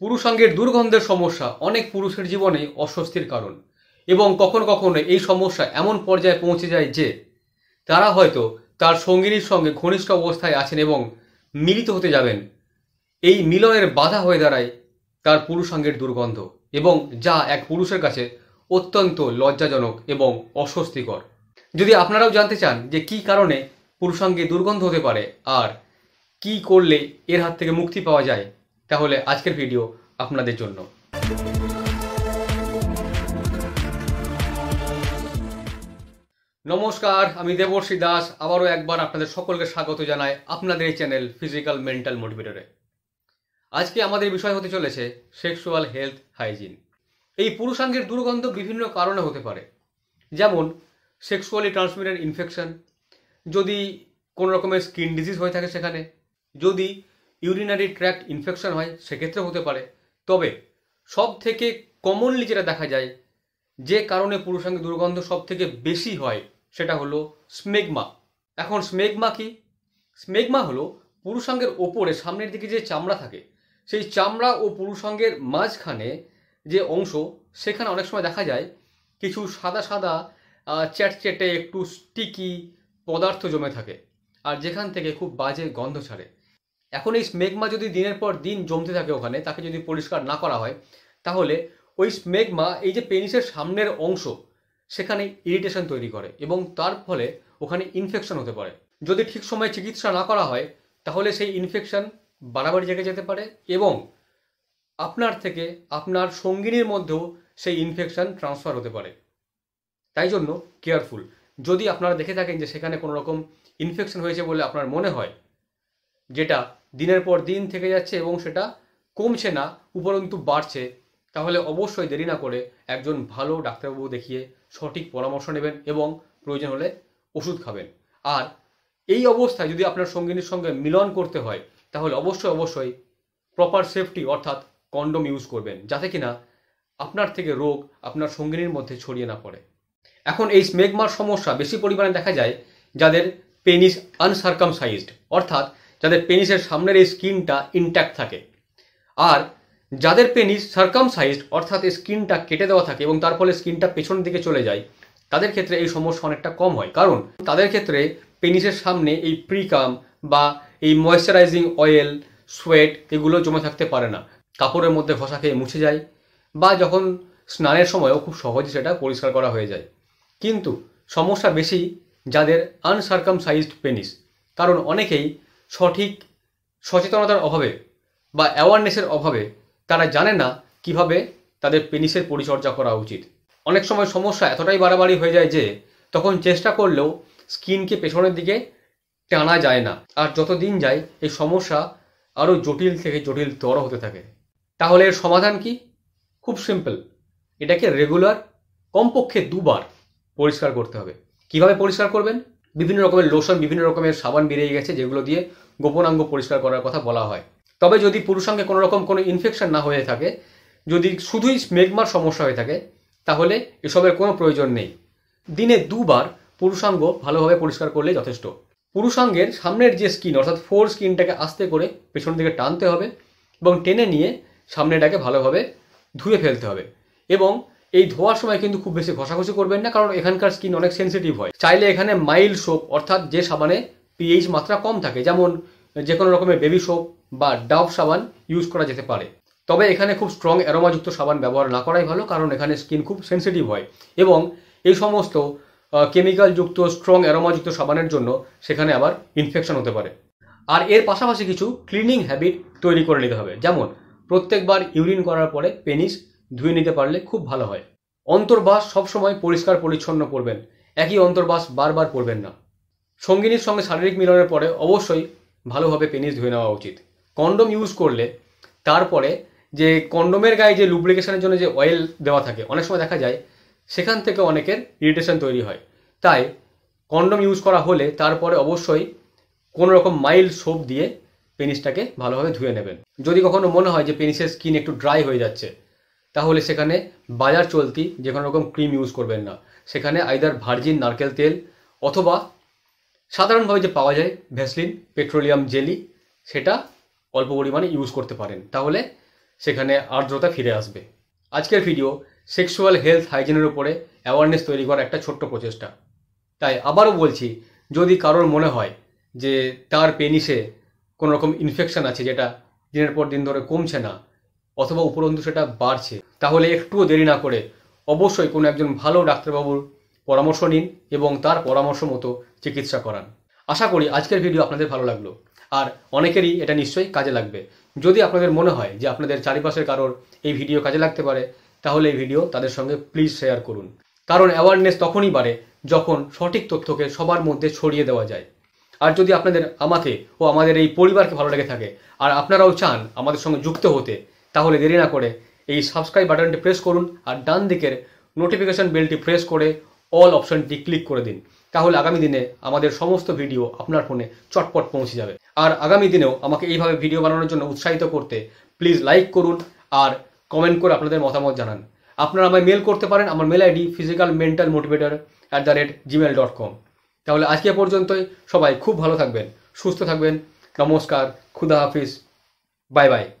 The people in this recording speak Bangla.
পুরুষাঙ্গের দুর্গন্ধের সমস্যা অনেক পুরুষের জীবনে অস্বস্তির কারণ এবং কখনো কখনো এই সমস্যা এমন পর্যায়ে পৌঁছে যায় যে তারা হয়তো তার সঙ্গিনীর সঙ্গে ঘনিষ্ঠ অবস্থায় আছেন এবং মিলিত হতে যাবেন এই মিলনের বাধা হয়ে দাঁড়ায় তার পুরুষাঙ্গের দুর্গন্ধ এবং যা এক পুরুষের কাছে অত্যন্ত লজ্জাজনক এবং অস্বস্তিকর যদি আপনারাও জানতে চান যে কি কারণে পুরুষাঙ্গে দুর্গন্ধ হতে পারে আর কি করলে এর হাত থেকে মুক্তি পাওয়া যায় তাহলে আজকের ভিডিও আপনাদের জন্য নমস্কার আমি দেবর্ষী দাস আবারও একবার আপনাদের সকলকে স্বাগত জানাই আপনাদের এই চ্যানেল ফিজিক্যাল মেন্টাল মোটিভেটরে আজকে আমাদের বিষয় হতে চলেছে সেক্সুয়াল হেলথ হাইজিন এই পুরুষাঙ্গের দুর্গন্ধ বিভিন্ন কারণে হতে পারে যেমন সেক্সুয়ালি ট্রান্সমিটেড ইনফেকশন যদি কোনো রকমের স্কিন ডিজিজ হয়ে থাকে সেখানে যদি ইউরিনারি ট্র্যাক্ট ইনফেকশন হয় সেক্ষেত্রে হতে পারে তবে সব থেকে কমনলি যেটা দেখা যায় যে কারণে পুরুষাঙ্গে দুর্গন্ধ সব থেকে বেশি হয় সেটা হলো স্মেগমা এখন স্মেগমা কি স্মেগমা হলো পুরুষাঙ্গের ওপরে সামনের দিকে যে চামড়া থাকে সেই চামড়া ও পুরুষাঙ্গের মাঝখানে যে অংশ সেখানে অনেক সময় দেখা যায় কিছু সাদা সাদা চ্যাটচ্যাটে একটু স্টিকি পদার্থ জমে থাকে আর যেখান থেকে খুব বাজে গন্ধ ছাড়ে এখন এই স্মেগমা যদি দিনের পর দিন জমতে থাকে ওখানে তাকে যদি পরিষ্কার না করা হয় তাহলে ওই স্মেগমা এই যে পেনিসের সামনের অংশ সেখানে ইরিটেশন তৈরি করে এবং তার ফলে ওখানে ইনফেকশন হতে পারে যদি ঠিক সময়ে চিকিৎসা না করা হয় তাহলে সেই ইনফেকশন বাড়াবাড়ি জায়গায় যেতে পারে এবং আপনার থেকে আপনার সঙ্গিনীর মধ্যেও সেই ইনফেকশন ট্রান্সফার হতে পারে তাই জন্য কেয়ারফুল যদি আপনারা দেখে থাকেন যে সেখানে কোনো রকম ইনফেকশন হয়েছে বলে আপনার মনে হয় যেটা দিনের পর দিন থেকে যাচ্ছে এবং সেটা কমছে না উপরন্তু বাড়ছে তাহলে অবশ্যই দেরি না করে একজন ভালো ডাক্তারবাবু দেখিয়ে সঠিক পরামর্শ নেবেন এবং প্রয়োজন হলে ওষুধ খাবেন আর এই অবস্থায় যদি আপনার সঙ্গিনীর সঙ্গে মিলন করতে হয় তাহলে অবশ্যই অবশ্যই প্রপার সেফটি অর্থাৎ কন্ডম ইউজ করবেন যাতে কিনা আপনার থেকে রোগ আপনার সঙ্গিনীর মধ্যে ছড়িয়ে না পড়ে এখন এই স্মেগমার সমস্যা বেশি পরিমাণে দেখা যায় যাদের পেনিস আনসারকামসাইজড অর্থাৎ যাদের পেনিসের সামনের এই স্কিনটা ইনট্যাক্ট থাকে আর যাদের পেনিস সাইজড অর্থাৎ স্কিনটা কেটে দেওয়া থাকে এবং তার ফলে স্কিনটা পেছনের দিকে চলে যায় তাদের ক্ষেত্রে এই সমস্যা অনেকটা কম হয় কারণ তাদের ক্ষেত্রে পেনিসের সামনে এই প্রিকাম বা এই ময়েশ্চারাইজিং অয়েল সোয়েট এগুলো জমে থাকতে পারে না কাপড়ের মধ্যে ঘষা খেয়ে মুছে যায় বা যখন স্নানের সময়ও খুব সহজে সেটা পরিষ্কার করা হয়ে যায় কিন্তু সমস্যা বেশি যাদের সাইজড পেনিস কারণ অনেকেই সঠিক সচেতনতার অভাবে বা অ্যাওয়ারনেসের অভাবে তারা জানে না কিভাবে তাদের পেনিসের পরিচর্যা করা উচিত অনেক সময় সমস্যা এতটাই বাড়াবাড়ি হয়ে যায় যে তখন চেষ্টা করলেও স্কিনকে পেছনের দিকে টানা যায় না আর যত দিন যায় এই সমস্যা আরও জটিল থেকে জটিলতর হতে থাকে তাহলে এর সমাধান কি খুব সিম্পল এটাকে রেগুলার কমপক্ষে দুবার পরিষ্কার করতে হবে কিভাবে পরিষ্কার করবেন বিভিন্ন রকমের লোশন বিভিন্ন রকমের সাবান বেরিয়ে গেছে যেগুলো দিয়ে গোপনাঙ্গ পরিষ্কার করার কথা বলা হয় তবে যদি পুরুষাঙ্গে কোনো রকম কোনো ইনফেকশন না হয়ে থাকে যদি শুধুই মেঘমার সমস্যা হয়ে থাকে তাহলে এসবের কোনো প্রয়োজন নেই দিনে দুবার পুরুষাঙ্গ ভালোভাবে পরিষ্কার করলে যথেষ্ট পুরুষাঙ্গের সামনের যে স্কিন অর্থাৎ ফোর স্কিনটাকে আস্তে করে পেছন দিকে টানতে হবে এবং টেনে নিয়ে সামনেটাকে ভালোভাবে ধুয়ে ফেলতে হবে এবং এই ধোয়ার সময় কিন্তু খুব বেশি ঘষাঘষি করবেন না কারণ এখানকার স্কিন অনেক সেন্সিটিভ হয় চাইলে এখানে মাইল সোপ অর্থাৎ যে সাবানে পিএইচ মাত্রা কম থাকে যেমন যে কোনো রকমের বেবি সোপ বা ডাব সাবান ইউজ করা যেতে পারে তবে এখানে খুব স্ট্রং অ্যারোমাযুক্ত সাবান ব্যবহার না করাই ভালো কারণ এখানে স্কিন খুব সেন্সিটিভ হয় এবং এই সমস্ত কেমিক্যালযুক্ত স্ট্রং অ্যারোমাযুক্ত সাবানের জন্য সেখানে আবার ইনফেকশন হতে পারে আর এর পাশাপাশি কিছু ক্লিনিং হ্যাবিট তৈরি করে নিতে হবে যেমন প্রত্যেকবার ইউরিন করার পরে পেনিস ধুয়ে নিতে পারলে খুব ভালো হয় অন্তর্বাস সবসময় পরিষ্কার পরিচ্ছন্ন করবেন একই অন্তর্বাস বারবার পরবেন না সঙ্গিনীর সঙ্গে শারীরিক মিলনের পরে অবশ্যই ভালোভাবে পেনিস ধুয়ে নেওয়া উচিত কন্ডম ইউজ করলে তারপরে যে কন্ডমের গায়ে যে লুব্রিকেশনের জন্য যে অয়েল দেওয়া থাকে অনেক সময় দেখা যায় সেখান থেকে অনেকের ইরিটেশন তৈরি হয় তাই কন্ডম ইউজ করা হলে তারপরে অবশ্যই কোনো রকম মাইল সোপ দিয়ে পেনিসটাকে ভালোভাবে ধুয়ে নেবেন যদি কখনো মনে হয় যে পেনিসের স্কিন একটু ড্রাই হয়ে যাচ্ছে তাহলে সেখানে বাজার চলতি যে কোনো রকম ক্রিম ইউজ করবেন না সেখানে আইদার ভার্জিন নারকেল তেল অথবা সাধারণভাবে যে পাওয়া যায় ভ্যাসলিন পেট্রোলিয়াম জেলি সেটা অল্প পরিমাণে ইউজ করতে পারেন তাহলে সেখানে আর্দ্রতা ফিরে আসবে আজকের ভিডিও সেক্সুয়াল হেলথ হাইজিনের উপরে অ্যাওয়ারনেস তৈরি করার একটা ছোট্ট প্রচেষ্টা তাই আবারও বলছি যদি কারোর মনে হয় যে তার পেনিসে কোনো রকম ইনফেকশান আছে যেটা দিনের পর দিন ধরে কমছে না অথবা উপরন্তু সেটা বাড়ছে তাহলে একটুও দেরি না করে অবশ্যই কোনো একজন ভালো ডাক্তারবাবুর পরামর্শ নিন এবং তার পরামর্শ মতো চিকিৎসা করান আশা করি আজকের ভিডিও আপনাদের ভালো লাগলো আর অনেকেরই এটা নিশ্চয়ই কাজে লাগবে যদি আপনাদের মনে হয় যে আপনাদের চারিপাশের কারোর এই ভিডিও কাজে লাগতে পারে তাহলে এই ভিডিও তাদের সঙ্গে প্লিজ শেয়ার করুন কারণ অ্যাওয়ারনেস তখনই বাড়ে যখন সঠিক তথ্যকে সবার মধ্যে ছড়িয়ে দেওয়া যায় আর যদি আপনাদের আমাকে ও আমাদের এই পরিবারকে ভালো লেগে থাকে আর আপনারাও চান আমাদের সঙ্গে যুক্ত হতে তাহলে দেরি না করে এই সাবস্ক্রাইব বাটনটি প্রেস করুন আর ডান দিকের নোটিফিকেশান বেলটি প্রেস করে অল অপশনটি ক্লিক করে দিন তাহলে আগামী দিনে আমাদের সমস্ত ভিডিও আপনার ফোনে চটপট পৌঁছে যাবে আর আগামী দিনেও আমাকে এইভাবে ভিডিও বানানোর জন্য উৎসাহিত করতে প্লিজ লাইক করুন আর কমেন্ট করে আপনাদের মতামত জানান আপনারা আমায় মেল করতে পারেন আমার mail ID physical mental motivator at the rate Gmail dot com তাহলে আজকে পর্যন্তই সবাই খুব ভালো থাকবেন সুস্থ থাকবেন নমস্কার খুদা হাফিজ বাই বাই